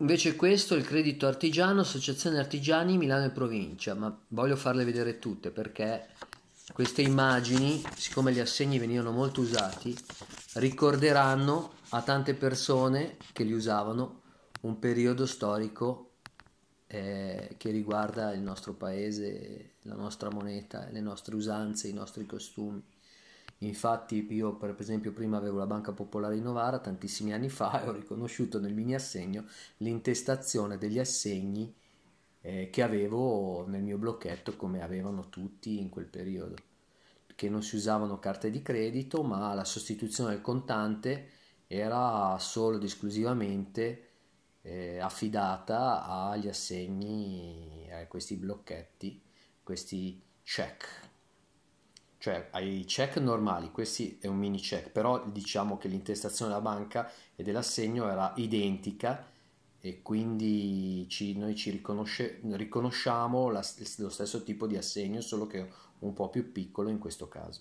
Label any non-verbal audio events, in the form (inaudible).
Invece questo è il credito artigiano, associazione artigiani Milano e provincia, ma voglio farle vedere tutte perché queste immagini, siccome gli assegni venivano molto usati, ricorderanno a tante persone che li usavano un periodo storico eh, che riguarda il nostro paese, la nostra moneta, le nostre usanze, i nostri costumi. Infatti io per esempio prima avevo la Banca Popolare di Novara tantissimi anni fa (laughs) e ho riconosciuto nel mini assegno l'intestazione degli assegni eh, che avevo nel mio blocchetto come avevano tutti in quel periodo, che non si usavano carte di credito ma la sostituzione del contante era solo ed esclusivamente eh, affidata agli assegni, a eh, questi blocchetti, questi check cioè ai check normali, questi è un mini check, però diciamo che l'intestazione della banca e dell'assegno era identica e quindi ci, noi ci riconosciamo la, lo stesso tipo di assegno, solo che un po' più piccolo in questo caso.